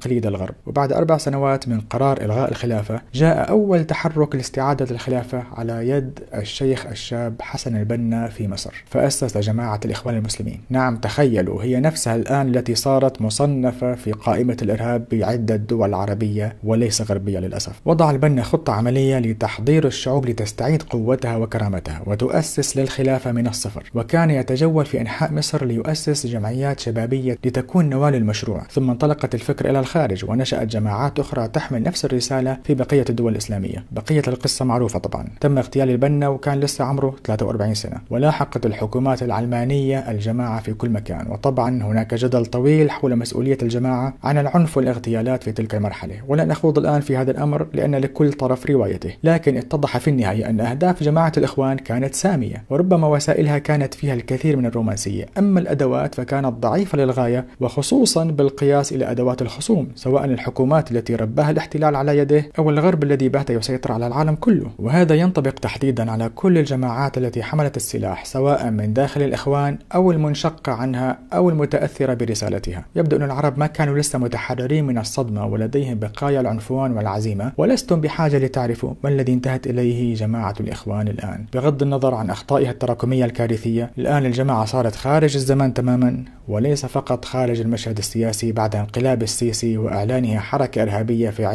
تقليد الغرب وبعد أربع سنوات من قرار إلغاء الخلافة جاء أول تحرك لاستعادة الخلافة على يد الشيخ الشاب حسن البنا في مصر فأسس جماعة الإخوان المسلمين نعم تخيلوا هي نفسها الآن التي صارت مصنفة في قائمة الإرهاب بعدة دول عربية وليس غربية للأسف وضع البنا خطة عملية لتحضير الشعوب لتستعيد قوتها وكرامتها وتؤسس للخلافة من الصفر وكان يتجول في أنحاء مصر ليؤسس جمعيات شبابية لتكون نوال للمشروع ثم انطلقت الفكرة إلى الخارج ونشأت جماعات أخرى تحمل نفس الرسالة في بقية الدول الإسلامية بقية القصة معروفة طبعا تم اغتيال البنا وكان لسه عمره 43 سنة ولاحقت الحكومات العلمانية الجماعة في كل مكان وطبعا هناك جدل طويل حول مسؤولية الجماعة عن العنف والاغتيالات في تلك المرحلة ولن نخوض الآن في هذا الأمر لأن لكل طرف روايته لكن اتضح في النهاية أن أهداف جماعة الإخوان كانت سامية وربما وسائلها كانت فيها الكثير من الرومانسية أما الأدوات فكانت ضعيفة للغاية وخصوصا بالقياس إلى أدوات الخصوم الهجوم سواء الحكومات التي رباها الاحتلال على يده أو الغرب الذي بات يسيطر على العالم كله وهذا ينطبق تحديدا على كل الجماعات التي حملت السلاح سواء من داخل الإخوان أو المنشقة عنها أو المتأثرة برسالتها يبدو أن العرب ما كانوا لسه متحررين من الصدمة ولديهم بقايا العنفوان والعزيمة ولستم بحاجة لتعرفوا ما الذي انتهت إليه جماعة الإخوان الآن بغض النظر عن أخطائها التراكمية الكارثية الآن الجماعة صارت خارج الزمان تماما وليس فقط خارج المشهد السياسي بعد انقلاب السيسي وإعلانها حركة إرهابية في